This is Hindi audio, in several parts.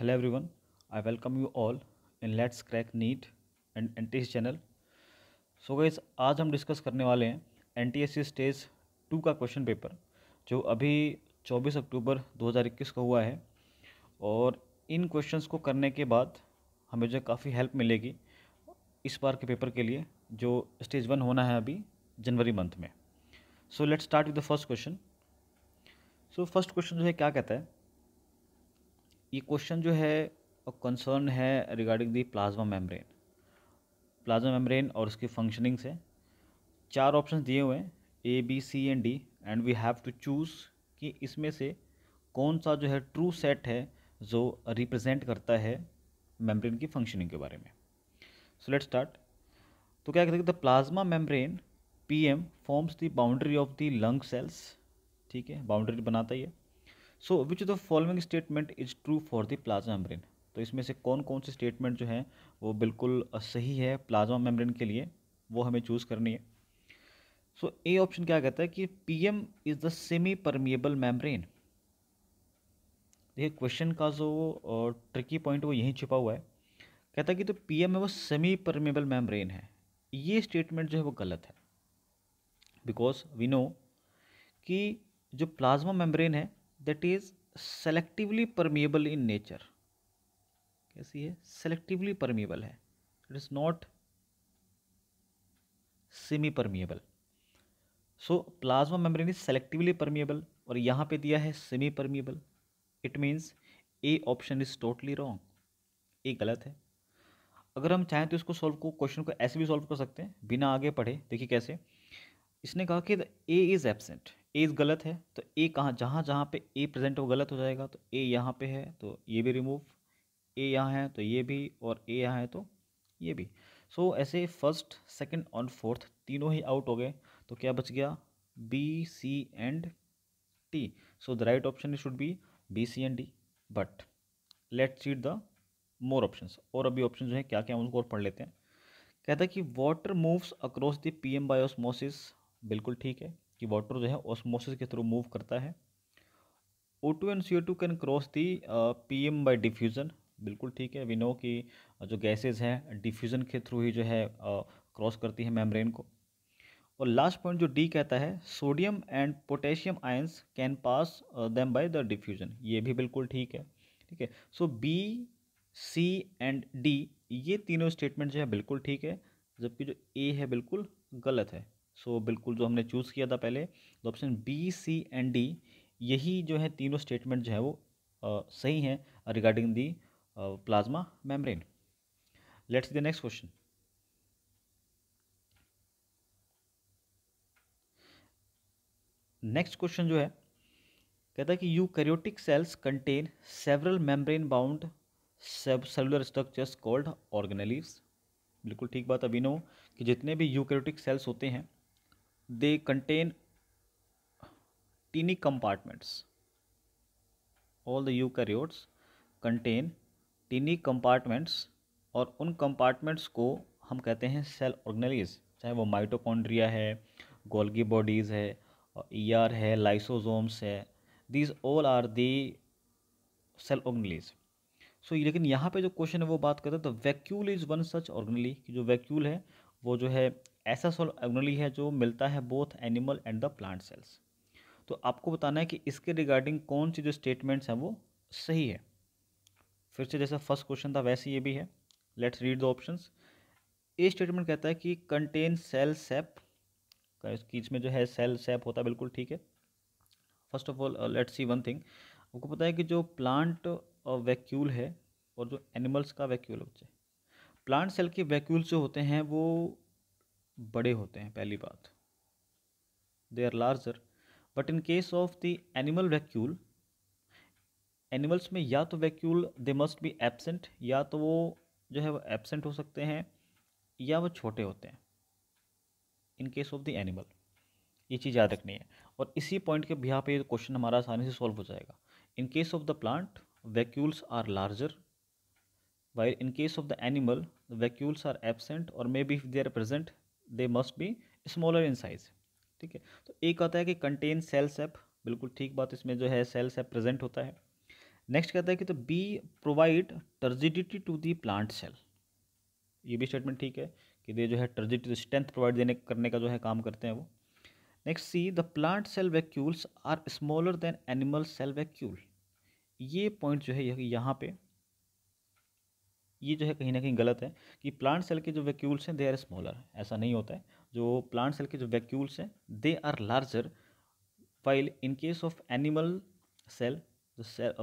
hello everyone i welcome you all in let's crack neat and nts channel so guys आज हम डिस्कस करने वाले हैं एनटीएस स्टेज टू का क्वेश्चन पेपर जो अभी 24 अक्टूबर 2021 को हुआ है और इन क्वेश्चंस को करने के बाद हमें जो काफ़ी हेल्प मिलेगी इस बार के पेपर के लिए जो स्टेज वन होना है अभी जनवरी मंथ में so let's start with the first question so first question जो है क्या कहता है ये क्वेश्चन जो है कंसर्न है regarding the plasma membrane plasma membrane और उसकी फंक्शनिंग से चार ऑप्शन दिए हुए हैं A B C and D and we have to choose कि इसमें से कौन सा जो है ट्रू सेट है जो रिप्रेजेंट करता है मेम्ब्रेन की फंक्शनिंग के बारे में सो लेट स्टार्ट तो क्या कहते हैं the plasma membrane PM forms the boundary of the lung cells ठीक है बाउंड्री बनाता ही है so which the following statement is true for the plasma membrane तो इसमें से कौन कौन से स्टेटमेंट जो हैं वो बिल्कुल सही है प्लाज्मा मेम्ब्रेन के लिए वो हमें चूज़ करनी है सो ए ऑप्शन क्या कहता है कि P M is the semi permeable membrane देखिए क्वेश्चन का जो ट्रिकी पॉइंट वो यहीं छिपा हुआ है कहता है कि तो पी एम है वो सेमी परमिएबल मेम्ब्रेन है ये स्टेटमेंट जो है वो गलत है बिकॉज वी नो कि जो प्लाज्मा मेम्ब्रेन है that is selectively permeable in nature कैसी है सेलेक्टिवली परमिएबल है it is not semi permeable so plasma membrane is selectively permeable और यहाँ पे दिया है semi permeable it means A option is totally wrong A गलत है अगर हम चाहें तो इसको सॉल्व को क्वेश्चन को ऐसे भी सॉल्व कर सकते हैं बिना आगे पढ़े देखिए कैसे इसने कहा कि the A is absent A गलत है तो ए कहाँ जहाँ जहाँ पे ए प्रेजेंट हो गलत हो जाएगा तो ए यहाँ पे है तो ये भी रिमूव ए यहाँ है तो ये भी और ए यहाँ है तो ये भी सो so, ऐसे फर्स्ट सेकंड और फोर्थ तीनों ही आउट हो गए तो क्या बच गया B C and T so the right option should be B C and D but let see the more options और अभी ऑप्शन जो है क्या क्या उनको और पढ़ लेते हैं कहता है कि water moves across the P M by osmosis बिल्कुल ठीक है कि वाटर जो है ऑस्मोसिस के थ्रू मूव करता है O two and C O two can cross the P M by diffusion बिल्कुल ठीक है विनो की जो गैसेज हैं डिफ्यूज़न के थ्रू ही जो है क्रॉस uh, करती है मेम्ब्रेन को और लास्ट पॉइंट जो डी कहता है sodium and potassium ions can pass them by the diffusion ये भी बिल्कुल ठीक है ठीक है so B C and D ये तीनों स्टेटमेंट जो है बिल्कुल ठीक है जबकि जो ए है बिल्कुल गलत है सो so, बिल्कुल जो हमने चूज़ किया था पहले तो option B C and D यही जो है तीनों स्टेटमेंट जो है वो आ, सही हैं regarding the plasma membrane let's the next question next question जो है कहता है कि eukaryotic cells contain several membrane bound cellular structures called organelles बिल्कुल ठीक बात अभी नो कि जितने भी यूकैरियोटिक सेल्स होते हैं they contain tiny compartments all the you eukaryotes contain tiny compartments और उन कंपार्टमेंट्स को हम कहते हैं सेल ऑर्गेनलीज चाहे वो माइटोकॉन्ड्रिया है गोल्गी बॉडीज़ है और ई आर है लाइसोजोम्स है these all are the cell organelles so लेकिन यहाँ पे जो क्वेश्चन है वो बात करते हैं तो vacuole is one such organelle जो वैक्यूल है वो जो है ऐसा सोल एग्नोली है जो मिलता है both animal and the plant cells तो आपको बताना है कि इसके रिगार्डिंग कौन सी जो स्टेटमेंट्स हैं वो सही है फिर से जैसा फर्स्ट क्वेश्चन था वैसे ये भी है लेट्स रीड द ऑप्शन ये स्टेटमेंट कहता है कि कंटेन सेल सेप इसमें जो है सेल सेप होता है बिल्कुल ठीक है first of all let's see one thing आपको पता है कि जो प्लांट वैक्यूल uh, है और जो एनिमल्स का वैक्यूल होता है प्लांट सेल के वैक्यूल जो होते हैं वो बड़े होते हैं पहली बात they are larger but in case of the animal vacuole animals में या तो vacuole they must be absent या तो वो जो है वो एबसेंट हो सकते हैं या वो छोटे होते हैं in case of the animal ये चीज़ याद रखनी है और इसी पॉइंट के यहाँ पे क्वेश्चन हमारा आसानी से सॉल्व हो जाएगा in case of the plant vacuoles are larger why in case of the animal vacuoles are absent और may be if they are present they must be smaller in size ठीक है तो एक कहता है कि कंटेन सेल सेप बिल्कुल ठीक बात इसमें जो है सेल सेप प्रेजेंट होता है नेक्स्ट कहता है कि तो B provide turgidity to the plant cell ये भी स्टेटमेंट ठीक है कि दे जो है टर्जिडिटी स्ट्रेंथ प्रोवाइड देने करने का जो है काम करते हैं वो next C the plant cell vacuoles are smaller than animal cell vacuole ये पॉइंट जो है यहाँ पे ये जो है कहीं ना कहीं गलत है कि प्लांट सेल के जो वैक्यूल्स हैं दे आर स्मॉलर ऐसा नहीं होता है जो प्लांट सेल के जो वैक्यूल्स हैं they are larger file in case of animal cell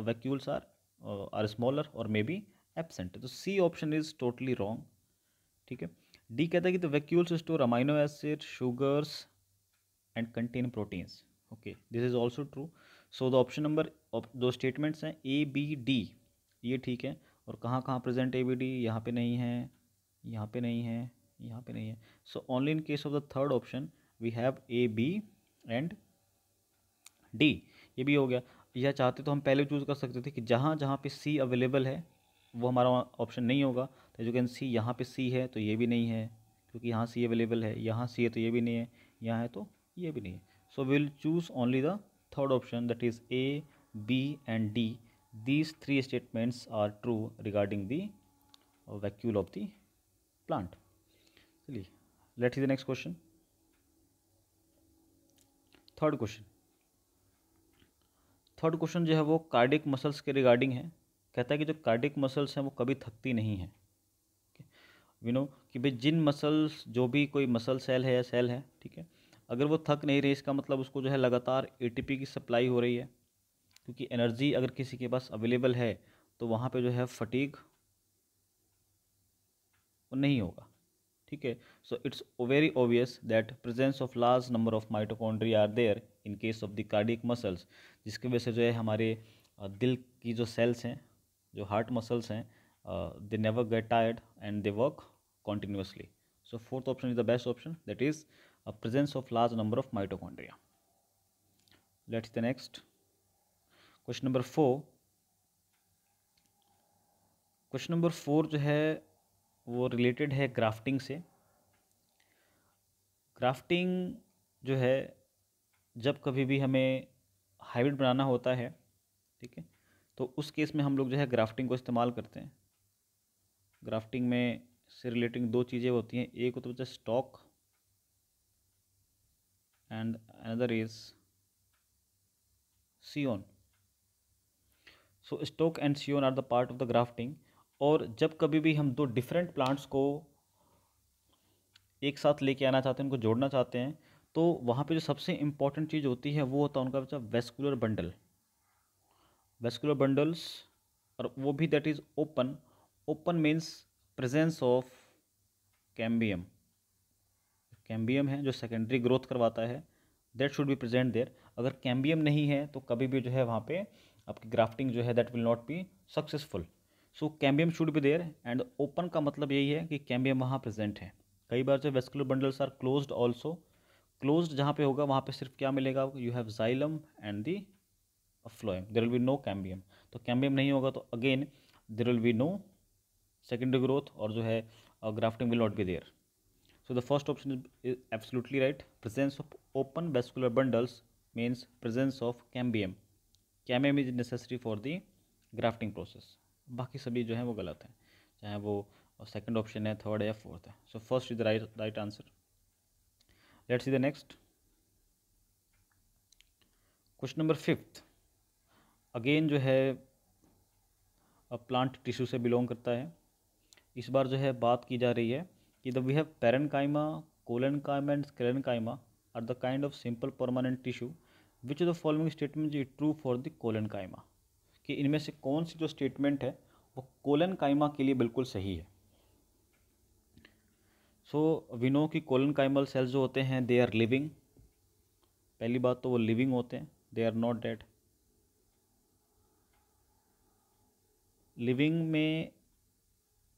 vacuoles are are smaller और मे बी एबसेंट तो C option is totally wrong ठीक है डी कहता है कि the vacuoles store amino acid sugars and contain proteins okay this is also true so the option number दो स्टेटमेंट्स हैं ए बी डी ये ठीक है और कहाँ कहाँ प्रेजेंट ए बी डी यहाँ पर नहीं है यहाँ पे नहीं है यहाँ पे नहीं है so only in case of the third option we have A B and D ये भी हो गया यह चाहते तो हम पहले चूज़ कर सकते थे कि जहाँ जहाँ पे सी अवेलेबल है वो हमारा ऑप्शन नहीं होगा तो यू कैन सी यहाँ पे सी है तो ये भी नहीं है क्योंकि यहाँ सी अवेलेबल है यहाँ सी है तो ये भी नहीं है यहाँ है तो ये भी नहीं है so will choose only the third option that is A B and D these three statements are true regarding the uh, vacuole of the plant चलिए let's see the next question third question third question जो है वो कार्डिक मसल्स के रिगार्डिंग है कहता है कि जो कार्डिक मसल्स हैं वो कभी थकती नहीं है यू नो कि भाई जिन मसल्स जो भी कोई मसल सेल है या सेल है ठीक है अगर वो थक नहीं रही इसका मतलब उसको जो है लगातार एटीपी की सप्लाई हो रही है क्योंकि एनर्जी अगर किसी के पास अवेलेबल है तो वहाँ पे जो है फटीक वो नहीं होगा ठीक है so it's very obvious that presence of large number of mitochondria are there in case of the cardiac muscles जिसकी वजह से जो है हमारे दिल की जो सेल्स हैं जो हार्ट मसल्स हैं they never get tired and they work continuously so fourth option is the best option that is presence of large number of mitochondria let's the next question number four question number four जो है वो रिलेटेड है ग्राफ्टिंग से ग्राफ्टिंग जो है जब कभी भी हमें हाइब्रिड बनाना होता है ठीक है तो उस केस में हम लोग जो है ग्राफ्टिंग को इस्तेमाल करते हैं ग्राफ्टिंग में से रिलेटिंग दो चीज़ें होती हैं एक होता है stock and another is scion so stock and scion are the part of the grafting और जब कभी भी हम दो डिफरेंट प्लांट्स को एक साथ लेके आना चाहते हैं उनको जोड़ना चाहते हैं तो वहाँ पे जो सबसे इम्पॉर्टेंट चीज़ होती है वो होता है उनका बच्चा वेस्कुलर बंडल वेस्कुलर बंडल्स और वो भी that is open open means presence of cambium cambium है जो सेकेंडरी ग्रोथ करवाता है that should be present there अगर कैम्बियम नहीं है तो कभी भी जो है वहाँ पे आपकी ग्राफ्टिंग जो है that will not be successful so cambium should be there and open का मतलब यही है कि कैम्बियम वहाँ प्रेजेंट है कई बार जो vascular bundles are closed also closed जहाँ पे होगा वहाँ पे सिर्फ क्या मिलेगा you have xylem and the phloem there will be no cambium तो कैम्बियम नहीं होगा तो again there will be no secondary growth और जो है grafting will not be there so the first option is absolutely right presence of open vascular bundles means presence of cambium cambium is necessary for the grafting process बाकी सभी जो है वो गलत हैं चाहे वो सेकेंड ऑप्शन है थर्ड या फोर्थ है so first is the right right answer let see the next question number fifth again जो है प्लांट टिश्यू से बिलोंग करता है इस बार जो है बात की जा रही है कि the we have पेरन parenchyma collenchyma and sclerenchyma are the kind of simple permanent tissue which of the following statement is true for the collenchyma कि इनमें से कौन सी जो स्टेटमेंट है वो कोलन कायमा के लिए बिल्कुल सही है सो वी नो कि कोलन काइमल सेल्स जो होते हैं दे आर लिविंग पहली बात तो वो लिविंग होते हैं they are not dead living में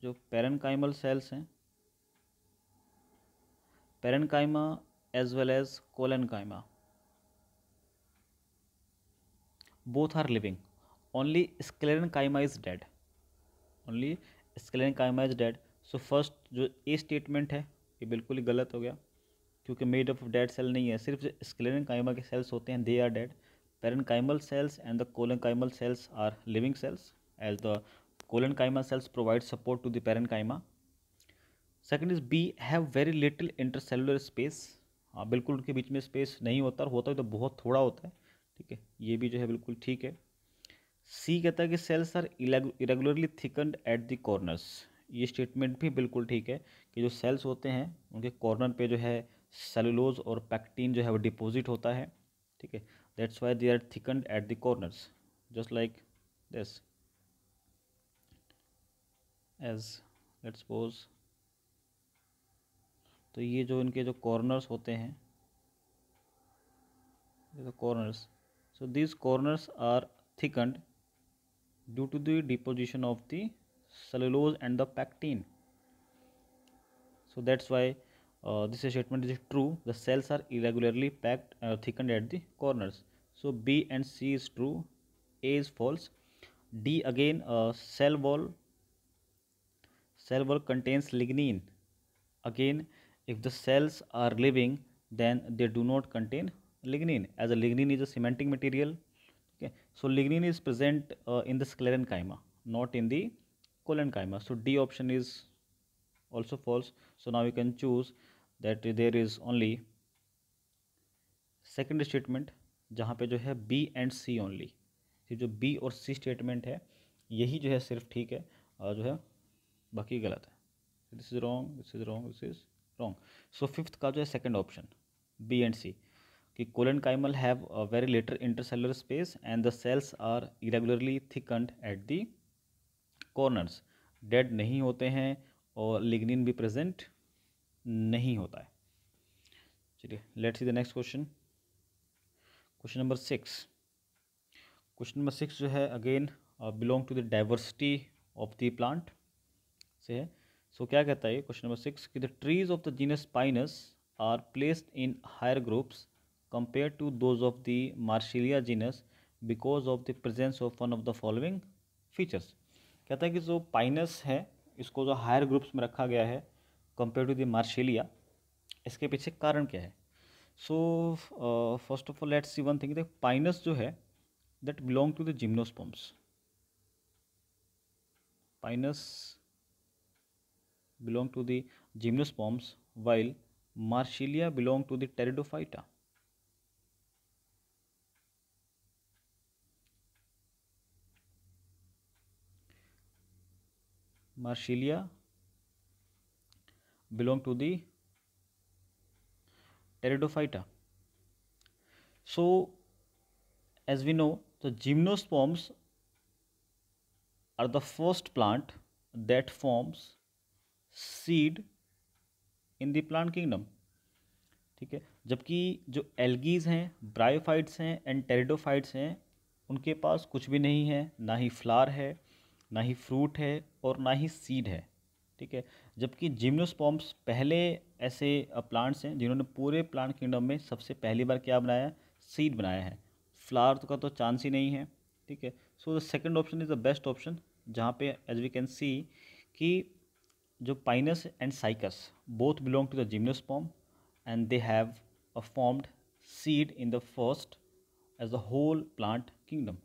जो पेरन काइमल सेल्स हैं parenchyma as well as collenchyma both are living only living only is dead only only sclerenchyma is dead so first जो ए स्टेटमेंट है ये बिल्कुल ही गलत हो गया क्योंकि मेड अप डेड सेल नहीं है सिर्फ जो स्क्लेरन काइमा के सेल्स होते हैं they are dead parenchymal cells and the collenchymal cells are living cells as the collenchyma cells provide support to the parenchyma second is B have very little intercellular space हाँ बिल्कुल उनके बीच में स्पेस नहीं होता और होता है तो बहुत थोड़ा होता है ठीक है ये भी जो है बिल्कुल ठीक है सी कहता है कि cells are irregularly thickened at the corners ये स्टेटमेंट भी बिल्कुल ठीक है कि जो सेल्स होते हैं उनके कॉर्नर पे जो है सेलुलोज और पैक्टीन जो है वो डिपॉजिट होता है ठीक है that's why they are thickened at the corners just like this as let's suppose तो ये जो इनके जो कॉर्नर्स होते हैं corners so these corners are thickened due to the deposition of the cellulose and the pectin so that's why uh, this statement is true the cells are irregularly packed uh, thickened at the corners so b and c is true a is false d again uh, cell wall cell wall contains lignin again if the cells are living then they do not contain lignin as a lignin is a material ठीक है so lignin is present in the sclerenchyma not in the collenchyma so D option is also false so now you can choose that there is only second statement जहाँ पे जो है बी एंड सी ओनली जो बी और सी स्टेटमेंट है यही जो है सिर्फ ठीक है और जो है बाकी गलत है this is wrong this is wrong this is wrong so fifth का जो है second option B and C कि काइमल have a very little intercellular space and the cells are irregularly thickened at the corners dead नहीं होते हैं और लिग्निन भी प्रेजेंट नहीं होता है चलिए let see the next question question number six question number six जो है again belong to the diversity of the plant से है सो so, क्या कहता है क्वेश्चन नंबर सिक्स कि the trees of the genus Pinus are placed in higher groups compared to those of the Marshilia genus because of the presence of one of the following features. कहता है कि जो पाइनस है इसको जो हायर ग्रुप्स में रखा गया है कंपेयर टू द मार्शेलिया इसके पीछे कारण क्या है so first of all let's see one thing the Pinus जो है that belong to the gymnosperms Pinus belong to the gymnosperms while marsilia belong to the pteridophyta marsilia belong to the pteridophyta so as we know the gymnosperms are the first plant that forms seed in the plant kingdom ठीक है जबकि जो एल्गीज हैं ब्रायोफाइट्स हैं एंड टेरिडोफाइट्स हैं उनके पास कुछ भी नहीं है ना ही फ्लार है ना ही फ्रूट है और ना ही सीड है ठीक है जबकि जिम्नोस्पॉम्स पहले ऐसे प्लांट्स हैं जिन्होंने पूरे प्लांट किंगडम में सबसे पहली बार क्या बनाया सीड बनाया है फ्लावर तो का तो चांस ही नहीं है ठीक है so the second option is the best option जहाँ पे एज वी कैन सी कि जो Pinus and Cycas both belong to the gymnosperm and they have a formed seed in the first as the whole plant kingdom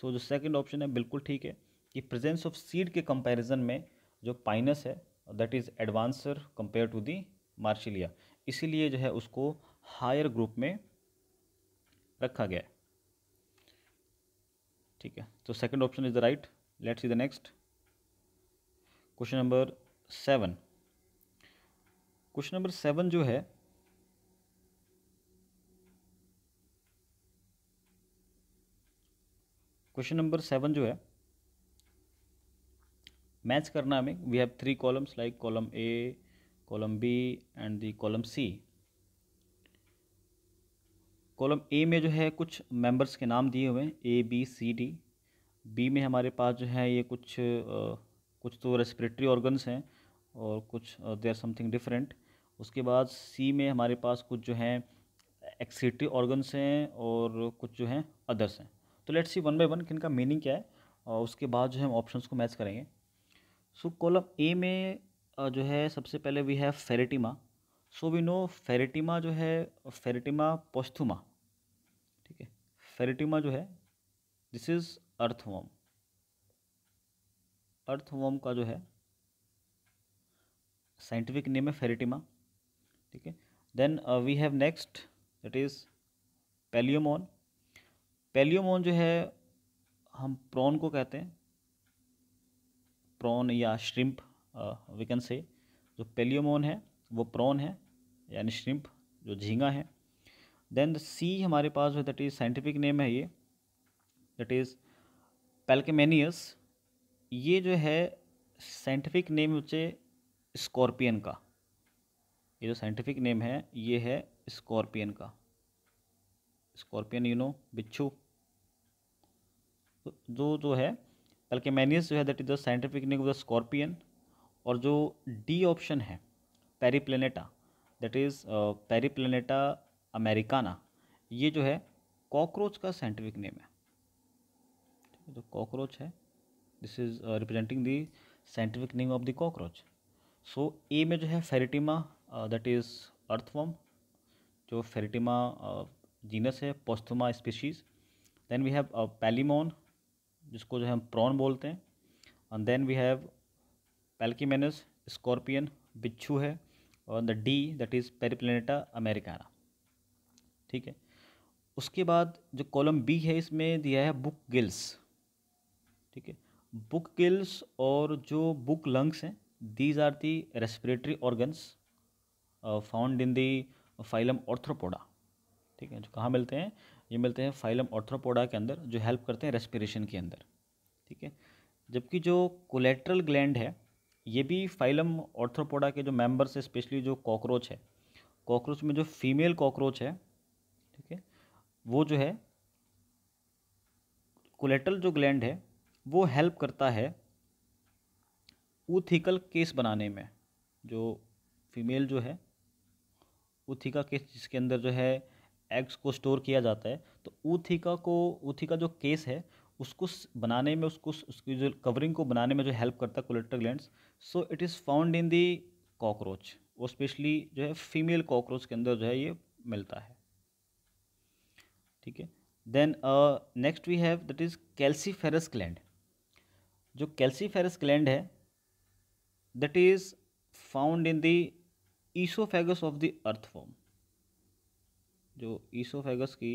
so जो सेकेंड ऑप्शन है बिल्कुल ठीक है कि प्रेजेंस ऑफ सीड के कंपैरिजन में जो पाइनस है that is advancer compare to the Marsilea इसीलिए जो है उसको हायर ग्रुप में रखा गया है ठीक है तो second option is the right let's see the next question number seven question number seven जो है क्वेश्चन नंबर सेवन जो है मैच करना हमें we have three columns like column A column B and the column C column A में जो है कुछ मेंबर्स के नाम दिए हुए हैं A B C D B में हमारे पास जो है ये कुछ आ, कुछ तो रेस्पिरेटरी ऑर्गन्स हैं और कुछ दे आर समथिंग डिफरेंट उसके बाद सी में हमारे पास कुछ जो हैं एक्सीटरी ऑर्गन्स हैं और कुछ जो हैं अदर्स हैं तो let's see one by one किन का मीनिंग क्या है और उसके बाद जो है हम ऑप्शंस को मैच करेंगे सो कॉलम ए में जो है सबसे पहले we have Pheretima so we know Pheretima जो है फेरेटिमा पोस्थुमा ठीक है फेरेटिमा जो है दिस इज़ अर्थवॉम अर्थवॉम का जो है साइंटिफिक नेम है फेरेटिमा ठीक है then we have next that is Palaemon Palaemon जो है हम प्रॉन को कहते हैं प्रॉन या श्रिम्प वी कैन से जो पेलियोमोन है वो प्रॉन है यानी श्रिम्प जो झींगा है देन सी हमारे पास जो दैट इज़ साइंटिफिक नेम है ये दैट इज़ पेल्केमेनियस ये जो है साइंटिफिक नेम होते स्कॉर्पियन का ये जो साइंटिफिक नेम है ये है स्कॉर्पियन का स्कॉर्पियन यू नो बिच्छू तो जो जो है अल्केमेनियस जो है that is the scientific name of the scorpion और जो डी ऑप्शन है Periplaneta that is Periplaneta americana ये जो है कॉकरोच का साइंटिफिक नेम है जो कॉकरोच है this is representing the scientific name of the cockroach so A में जो है फेरिटिमा दैट इज़ अर्थवम जो फेरिटिमा जीनस है posthuma species then we have Palaemon जिसको जो है हम प्रॉन बोलते हैं and then we have Palamnaeus scorpion बिच्छू है और the D that is Periplaneta americana ठीक है उसके बाद जो कॉलम बी है इसमें दिया है बुक गिल्स ठीक है बुक गिल्स और जो बुक लंग्स हैं these are the respiratory organs found in the phylum Arthropoda ठीक है जो कहाँ मिलते हैं ये मिलते हैं फाइलम ऑर्थ्रोपोडा के अंदर जो हेल्प करते हैं रेस्पिरेशन के अंदर ठीक है जबकि जो कोलेट्रल ग्लैंड है ये भी फाइलम ऑर्थ्रोपोडा के जो मेम्बर्स है स्पेशली जो कॉकरोच है कॉकरोच में जो फीमेल कॉकरोच है ठीक है वो जो है कोलेट्रल जो ग्लैंड है वो हेल्प करता है उथिकल केस बनाने में जो फीमेल जो है उथिका केस जिसके अंदर जो है एग्स को स्टोर किया जाता है तो ऊथिका को ऊथिका जो केस है उसको बनाने में उसको उसकी जो कवरिंग को बनाने में जो हेल्प करता है colleterial gland so it is found in the cockroach वो स्पेशली जो है फीमेल कॉकरोच के अंदर जो है ये मिलता है ठीक है then next we have that is calciferous gland जो कैल्सीफेरस ग्लैंड है that is found in the oesophagus of the earthworm जो ईसोफेगस की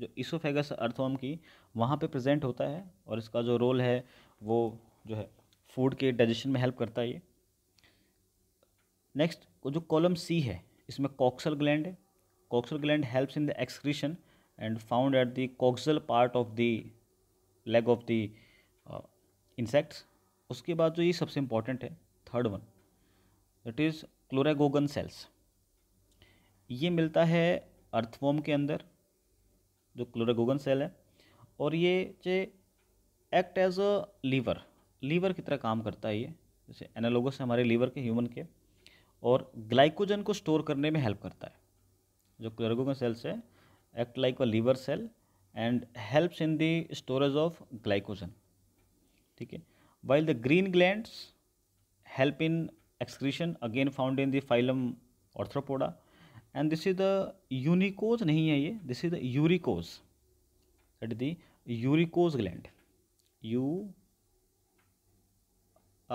जो ईसोफेगस अर्थवर्म की वहाँ पे प्रेजेंट होता है और इसका जो रोल है वो जो है फूड के डाइजेशन में हेल्प करता है ये नेक्स्ट जो कॉलम सी है इसमें कॉक्सल ग्लैंड है coxal gland helps in the excretion and found at the coxal part of the leg of the insects उसके बाद जो ये सबसे इम्पॉर्टेंट है third one that is chloragogen cells ये मिलता है अर्थवॉम के अंदर जो क्लोरागोगन सेल है और ये जे act as a liver liver की तरह काम करता है ये जैसे एनालोगस है हमारे लीवर के ह्यूमन के और ग्लाइकोजन को स्टोर करने में हेल्प करता है जो क्लोरागोगन सेल्स है act like a liver cell and helps in the storage of glycogen ठीक है while the green glands help in excretion again found in the phylum Arthropoda and this is the uricose नहीं है ये this is the uricose at the uricose gland U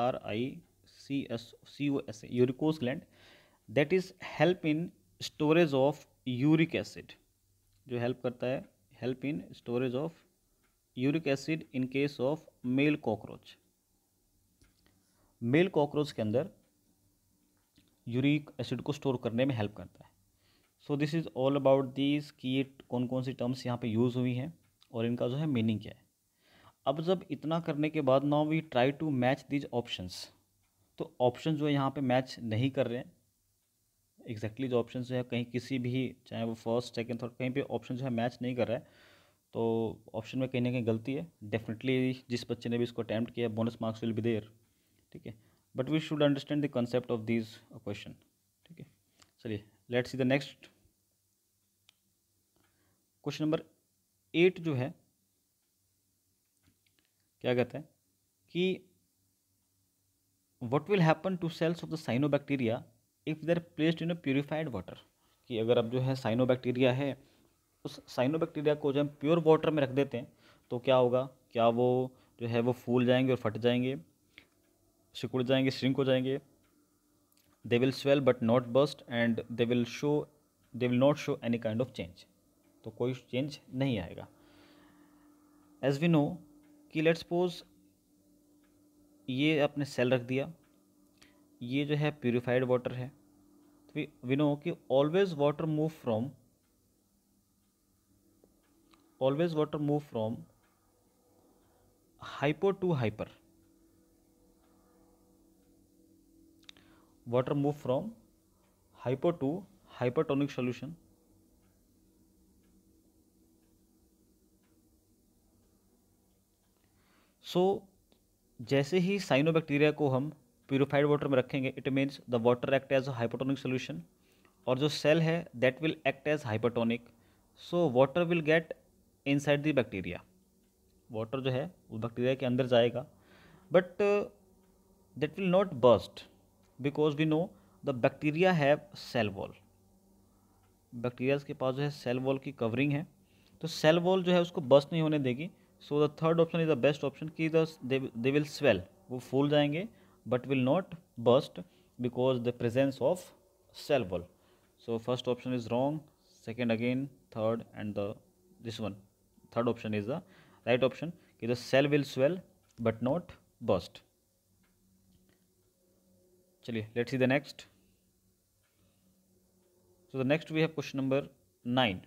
R I C S C O S uricose gland that is help in storage of uric acid जो हेल्प करता है help in storage of uric acid in case of male cockroach male cockroach के अंदर यूरिक एसिड को स्टोर करने में हेल्प करता है so this is all about this कि ये कौन कौन सी टर्म्स यहाँ पे यूज़ हुई हैं और इनका जो है मीनिंग क्या है अब जब इतना करने के बाद now we try to match these options तो ऑप्शन जो है यहाँ पे मैच नहीं कर रहे हैं एग्जैक्टली जो ऑप्शन जो है कहीं किसी भी चाहे वो फर्स्ट सेकेंड थर्ड कहीं पर ऑप्शन जो है मैच नहीं कर रहा है तो ऑप्शन में कहीं ना कहीं गलती है डेफिनेटली जिस बच्चे ने भी इसको अटैम्प्ट किया bonus marks will be there ठीक है but we should understand the concept of this question ठीक है चलिए let's see the next question number eight जो है क्या कहता है कि what will happen to cells of the cyanobacteria if there placed in a purified water कि अगर अब जो है साइनो बैक्टीरिया है उस साइनो बैक्टीरिया को जो हम प्योर वाटर में रख देते हैं तो क्या होगा क्या वो जो है वो फूल जाएंगे और फट जाएंगे सिकुड़ जाएंगे श्रिंक हो जाएंगे they will swell but not burst and they will show they will not show any kind of change तो कोई चेंज नहीं आएगा एज वी नो कि लेट सपोज ये आपने सेल रख दिया ये जो है प्योरीफाइड वाटर है तो वी नो कि always water move from always water move from hypo to hyper water move from hypo to hypertonic solution so जैसे ही साइनोबैक्टीरिया को हम प्यूरिफाइड वाटर में रखेंगे it means the water act as hypotonic solution और जो सेल है that will act as hypotonic so water will get inside the bacteria water जो है वो बैक्टीरिया के अंदर जाएगा but that will not burst because we know the bacteria have cell wall bacterias के पास जो है सेल वॉल की कवरिंग है तो सेल वॉल जो है उसको बर्स्ट नहीं होने देगी so the third option is the best option की दे विल स्वेल वो फूल जाएंगे but will not burst because the presence of cell wall so first option is wrong second again third and the this one third option is the right option कि the cell will swell but not burst चलिए let see the next so the next we have question number nine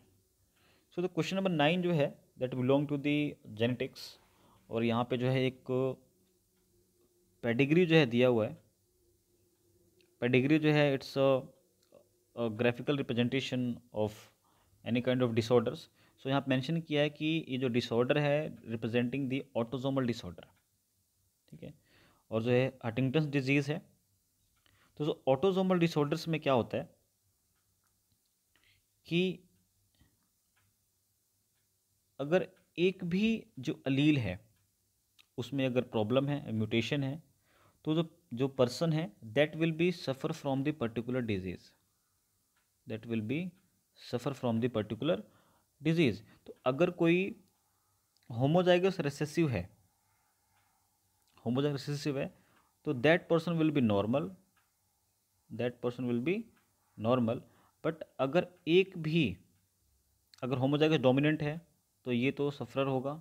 so the question number nine जो है that belong to the genetics और यहाँ पे जो है एक पेडिग्री जो है दिया हुआ है पेडिग्री जो है it's a graphical representation of any kind of disorders so यहाँ मेंशन किया है कि ये जो डिसऑर्डर है रिप्रेजेंटिंग दी ऑटोजोमल डिसऑर्डर ठीक है और जो है हटिंगटन्स डिजीज़ है तो जो ऑटोजोमल डिसऑर्डर्स में क्या होता है कि अगर एक भी जो अलील है उसमें अगर प्रॉब्लम है म्यूटेशन है तो जो जो पर्सन है that will be suffer from the particular disease that will be suffer from the particular disease तो अगर कोई होमोजाइगस रिसेसिव है होमोजाइगस रिसेसिव है तो that person will be normal that person will be normal but अगर एक भी अगर होमोजाइगस डोमिनेंट है तो ये तो सफ़र होगा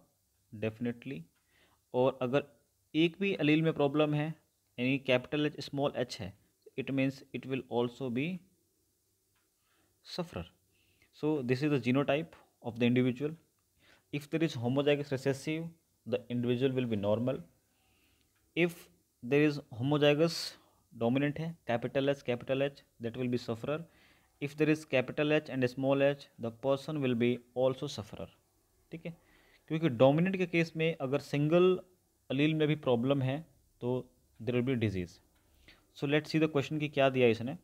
डेफिनेटली और अगर एक भी अलील में प्रॉब्लम है यानी कैपिटल एच स्मॉल एच है it means it will also be sufferer so this is the genotype of the individual if there is homozygous recessive the individual will be normal if there is homozygous dominant है capital H capital H that will be sufferer if there is capital H and small H the person will be also sufferer ठीक है क्योंकि डोमिनेंट के केस में अगर सिंगल अलील में भी प्रॉब्लम है तो there will be disease so let see the question की क्या दिया इसने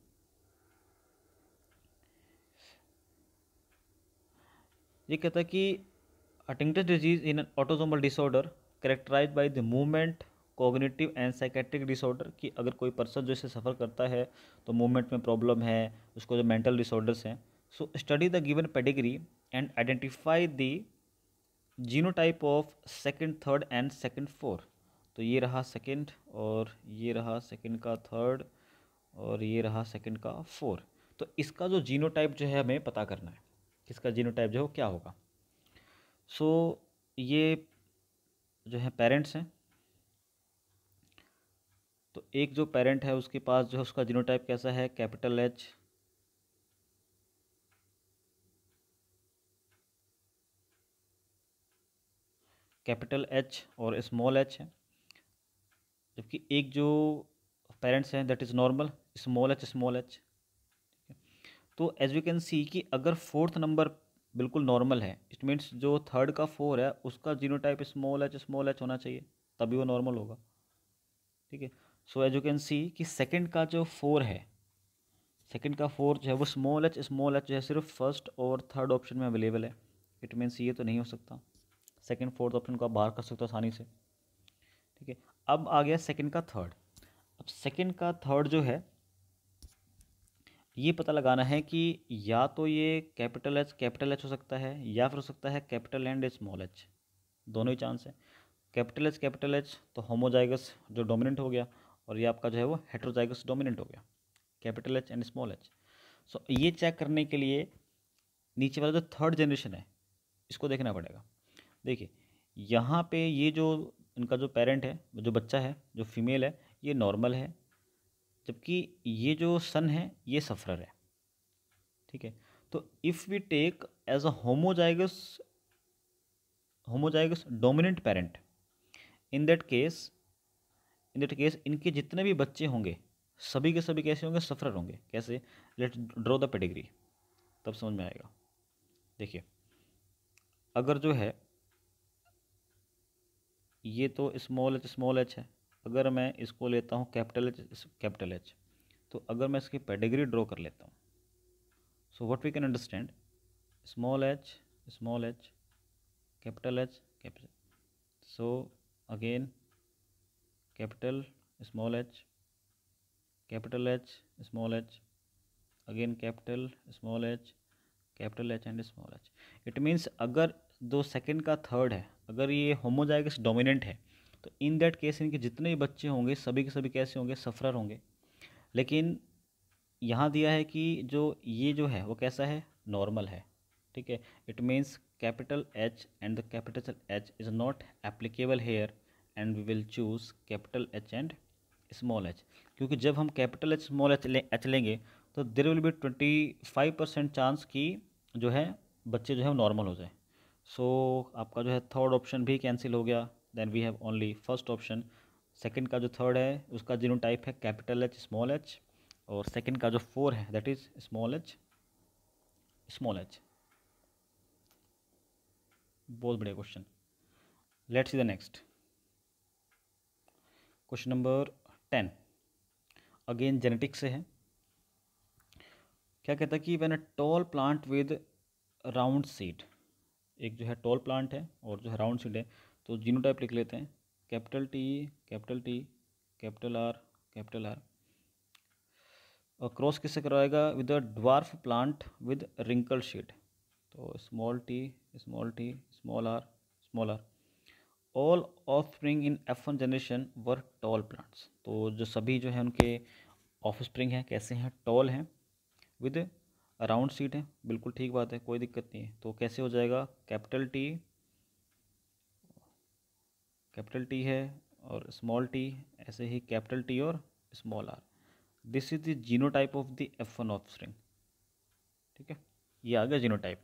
ये कहता है कि Huntington's disease in autosomal disorder characterize by the movement cognitive and psychiatric disorder कि अगर कोई पर्सन जो इसे सफ़र करता है तो मूवमेंट में प्रॉब्लम है उसको जो मेंटल डिसऑर्डर्स हैं so study the given pedigree and identify the genotype of second third and second four तो ये रहा सेकंड और ये रहा सेकंड का थर्ड और ये रहा सेकंड का फोर तो इसका जो जीनोटाइप जो है हमें पता करना है किसका जीनोटाइप जो हो क्या होगा सो so, ये जो है पेरेंट्स हैं तो एक जो पेरेंट है उसके पास जो है उसका जीनोटाइप कैसा है कैपिटल एच कैपिटल एच और स्मॉल एच है जबकि एक जो पेरेंट्स हैं that is normal small H small H तो एज वी कैन सी कि अगर फोर्थ नंबर बिल्कुल नॉर्मल है इट मीन्स जो थर्ड का फोर है उसका genotype small H small H होना चाहिए तभी वो नॉर्मल होगा ठीक है so as you can see कि सेकेंड का जो फोर है सेकेंड का फोर जो है वो स्मॉल एच स्मॉल एच जो है सिर्फ फर्स्ट और थर्ड ऑप्शन में अवेलेबल है इट मीन्स ये तो नहीं हो सकता सेकेंड फोर्थ ऑप्शन को आप बाहर कर सकते हो आसानी से ठीक है अब आ गया सेकेंड का थर्ड अब सेकेंड का थर्ड जो है ये पता लगाना है कि या तो ये कैपिटल एच कैपिटल एच हो सकता है या फिर हो सकता है कैपिटल एंड स्मॉल एच दोनों ही चांस है कैपिटल एच कैपिटल एच तो होमोजाइगस जो डोमिनेंट हो गया और ये आपका जो है वो हेट्रोजाइगस डोमिनेंट हो गया capital H and small H so ये चेक करने के लिए नीचे वाला जो थर्ड जनरेशन है इसको देखना पड़ेगा देखिए यहाँ पे ये जो इनका जो पेरेंट है जो बच्चा है जो फीमेल है ये नॉर्मल है जबकि ये जो सन है ये सफ़रर है ठीक है तो if we take as a homozygous homozygous dominant parent in that case in that case इनके जितने भी बच्चे होंगे सभी के सभी कैसे होंगे सफ़रर होंगे कैसे लेट ड्रॉ द पेडिग्री तब समझ में आएगा देखिए अगर जो है ये तो स्मॉल एच स्मॉल एच है अगर मैं इसको लेता हूँ कैपिटल एच कैपिटल एच तो अगर मैं इसकी पेडिग्री ड्रॉ कर लेता हूँ so what we can understand small H small H capital H capital so again capital small H capital H small H again capital small H capital H and small H it means अगर दो सेकंड का थर्ड है अगर ये होमोजाइगस डोमिनेंट है तो इन दैट केस इनके जितने भी बच्चे होंगे सभी के सभी कैसे होंगे सफरर होंगे लेकिन यहाँ दिया है कि जो ये जो है वो कैसा है नॉर्मल है ठीक है it means capital H and the capital H is not applicable here and we will choose capital H and small H क्योंकि जब हम कैपिटल एच स्मॉल एच ले एच लेंगे तो there will be twenty five percent chance कि जो है बच्चे जो है नॉर्मल हो जाए सो so, आपका जो है थर्ड ऑप्शन भी कैंसिल हो गया then we have only first option second का जो थर्ड है उसका जीनो टाइप है कैपिटल एच स्मॉल एच और सेकंड का जो फोर है that is small H small H बहुत बढ़िया question let's see the next question number ten again genetics से है क्या कहता है कि when a tall plant with round seed एक जो है टॉल प्लांट है और जो है राउंड सीड है तो जीनो टाइप लिख लेते हैं capital T capital T capital R capital R और क्रॉस किससे करवाएगा with a dwarf plant with wrinkle seed तो small T small T small R small R all offspring in F one generation were tall plants तो जो सभी जो है उनके ऑफ स्प्रिंग हैं कैसे हैं टॉल हैं विद राउंड सीट है बिल्कुल ठीक बात है कोई दिक्कत नहीं है तो कैसे हो जाएगा कैपिटल टी कैपिटल टी है और स्मॉल टी ऐसे ही कैपिटल टी और small R this is the type of the F one string ठीक है ये आ गया genotype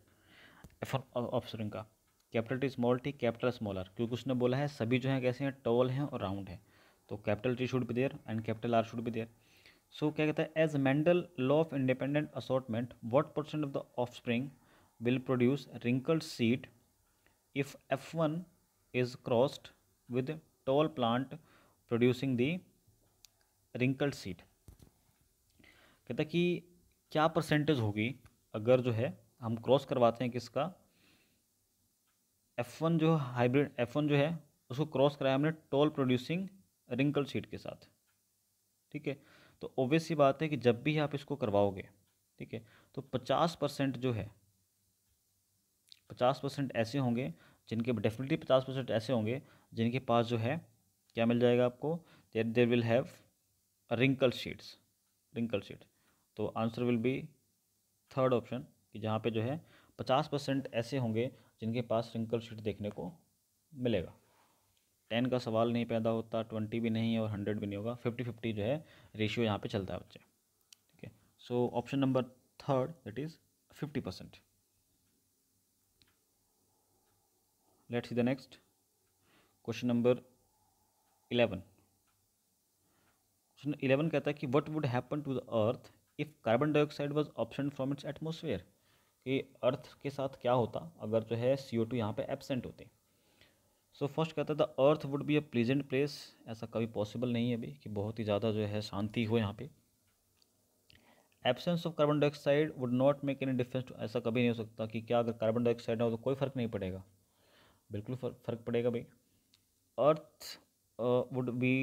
F one string का capital T small T capital small R क्योंकि उसने बोला है सभी जो है कैसे हैं टॉल हैं और राउंड हैं तो कैपिटल टी शुड भी there and capital R should भी देयर सो क्या कहता है as Mendel law of independent assortment what percent of the offspring will produce wrinkled seed if F one is crossed with tall plant producing the wrinkled seed कहता कि क्या परसेंटेज होगी अगर जो है हम क्रॉस करवाते हैं किसका एफ वन जो हाइब्रिड एफ वन जो है उसको क्रॉस कराया हमने टोल प्रोड्यूसिंग रिंकल सीड के साथ ठीक है तो ओबियस ही बात है कि जब भी आप इसको करवाओगे ठीक है तो पचास परसेंट जो है पचास परसेंट ऐसे होंगे जिनके डेफिनेटली पचास परसेंट ऐसे होंगे जिनके पास जो है क्या मिल जाएगा आपको there there will have wrinkle seeds wrinkle seed तो answer will be third option कि जहाँ पे जो है पचास परसेंट ऐसे होंगे जिनके पास रिंकल शीट देखने को मिलेगा टेन का सवाल नहीं पैदा होता ट्वेंटी भी नहीं और हंड्रेड भी नहीं होगा फिफ्टी फिफ्टी जो है रेशियो यहाँ पे चलता है बच्चे ठीक है so option number third that is fifty percent let's see the next question number eleven question eleven कहता है कि what would happen to the earth if carbon dioxide was option from its atmosphere कि अर्थ के साथ क्या होता अगर जो है सी ओ टू यहाँ पर एबसेंट होते सो so, फर्स्ट कहता था earth would be a pleasant place ऐसा कभी पॉसिबल नहीं है अभी कि बहुत ही ज़्यादा जो है शांति हो यहाँ पे absence of carbon dioxide would not make any difference ऐसा कभी नहीं हो सकता कि क्या अगर कार्बन डाइऑक्साइड हो तो कोई फ़र्क नहीं पड़ेगा बिल्कुल फ़र्क पड़ेगा भाई earth would be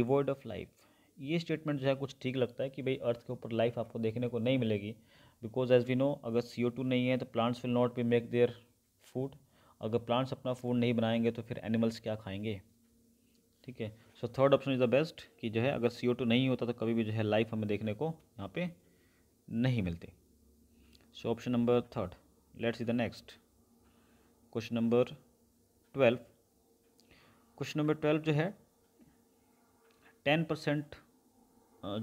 devoid of life ये स्टेटमेंट जो है कुछ ठीक लगता है कि भाई अर्थ के ऊपर लाइफ आपको देखने को नहीं मिलेगी बिकॉज एज वी नो अगर सी ओ टू नहीं है तो plants will not be make their food अगर प्लांट्स अपना फूड नहीं बनाएंगे तो फिर एनिमल्स क्या खाएंगे ठीक है so third option is the best कि जो है अगर सी नहीं होता तो कभी भी जो है लाइफ हमें देखने को यहाँ पे नहीं मिलती so option number third let's see the next question number twelve question number twelve जो है टेन परसेंट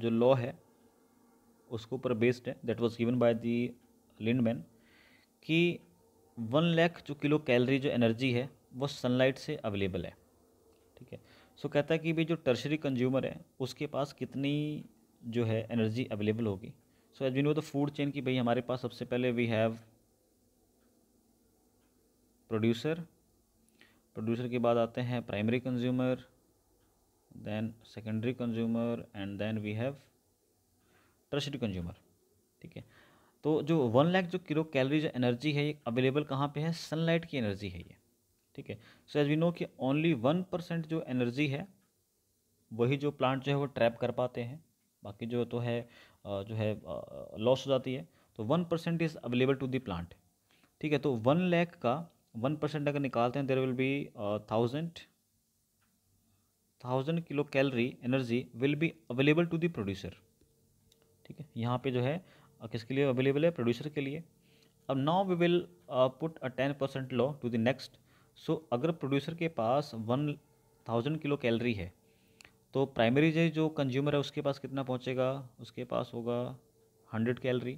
जो लॉ है उसके ऊपर बेस्ड है that was given by the Lindeman कि वन लैख जो किलो कैलरी जो एनर्जी है वो सनलाइट से अवेलेबल है ठीक है सो कहता है कि भी जो टर्शरी कंज्यूमर है उसके पास कितनी जो है एनर्जी अवेलेबल होगी so as we know the food chain की भाई हमारे पास सबसे पहले वी हैव प्रोड्यूसर प्रोड्यूसर के बाद आते हैं primary consumer then secondary consumer and then we have tertiary consumer ठीक है तो जो वन लैख जो किलो कैलोरीज एनर्जी है ये अवेलेबल कहाँ पे है सनलाइट की एनर्जी है ये ठीक है सो एज वी नो कि ओनली वन परसेंट जो एनर्जी है वही जो प्लांट जो है वो ट्रैप कर पाते हैं बाकी जो तो है जो है लॉस हो जाती है तो one percent is available to the plant ठीक है तो वन लैख का वन परसेंट अगर निकालते हैं there will be thousand thousand kilo calorie energy will be available to the producer ठीक है यहाँ पे जो है किसके लिए अवेलेबल है प्रोड्यूसर के लिए अब now we will put a ten percent law to the next so अगर प्रोड्यूसर के पास वन थाउजेंड किलो कैलरी है तो प्राइमरी जो जो कंज्यूमर है उसके पास कितना पहुंचेगा उसके पास होगा हंड्रेड कैलरी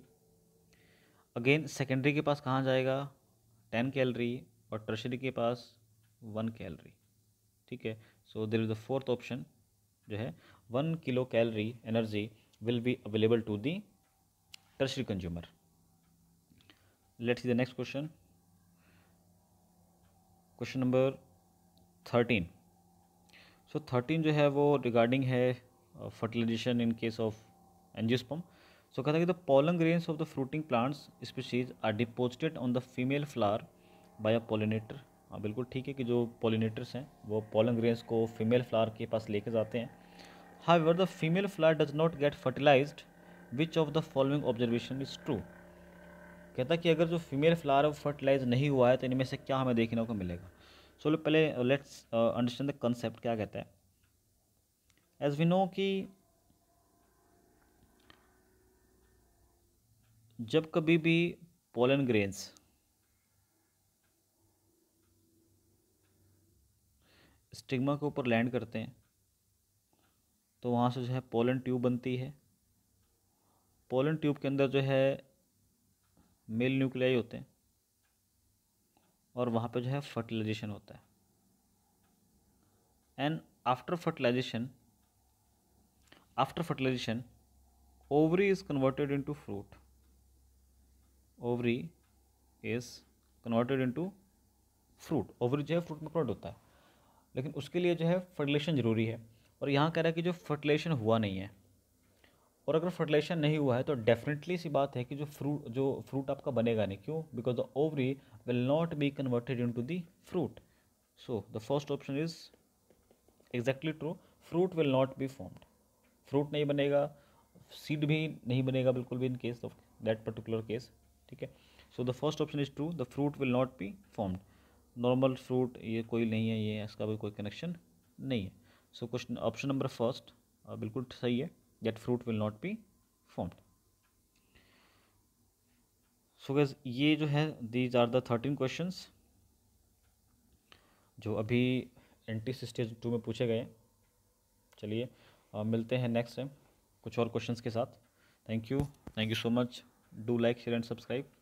अगेन सेकेंडरी के पास कहाँ जाएगा टेन कैलरी और टर्शरी के पास वन कैलरी ठीक है so there is the fourth option जो है one kilo calorie energy will be available to the tertiary consumer let's see the next question question number thirteen so thirteen जो है वो रिगार्डिंग है fertilization in case of angiosperm so कहता है कि the pollen grains of the fruiting plants species are deposited on the female flower by a pollinator हाँ बिल्कुल ठीक है कि जो पोलिनेटर्स हैं वो पोलन ग्रेन्स को फीमेल फ्लावर के पास लेके जाते हैं hi the female flower does not get fertilized which of the following observation is true कहता कि अगर जो फीमेल फ्लावर फर्टिलाइज नहीं हुआ है तो इनमें से क्या हमें देखने को मिलेगा सो so, पहले लेट्स अंडरस्टैंड द कंसेप्ट क्या कहता है एज वी नो कि जब कभी भी पोलन ग्रेन्स स्टिग्मा के ऊपर लैंड करते हैं तो वहाँ से जो है पोलन ट्यूब बनती है पोलन ट्यूब के अंदर जो है मेल न्यूक्लियाई होते हैं और वहाँ पे जो है फर्टिलाइजेशन होता है and after fertilization after fertilization ovary is converted into fruit ovary is converted into fruit ovary जो है फ्रूट में कन्वर्ट होता है लेकिन उसके लिए जो है फर्टिलेशन ज़रूरी है और यहाँ कह रहा है कि जो फर्टिलेशन हुआ नहीं है और अगर फर्टिलाइजेशन नहीं हुआ है तो डेफिनेटली सी बात है कि जो फ्रूट जो फ्रूट आपका बनेगा नहीं क्यों because the ovary will not be converted in to the fruit so the first option is exactly true fruit will not be formed fruit नहीं बनेगा सीड भी नहीं बनेगा बिल्कुल भी in case of that particular case ठीक है so the first option is true the fruit will not be formed normal fruit ये कोई नहीं है ये इसका भी कोई कनेक्शन नहीं है so question option number first बिल्कुल सही है that fruit will not be formed. So so guess ये जो है दीज आर दर्टीन थर्टीन जो अभी एन टी स्टेज टू में पूछे गए चलिए मिलते हैं नेक्स्ट टाइम कुछ और क्वेश्चंस के साथ thank you thank you so much do like share and subscribe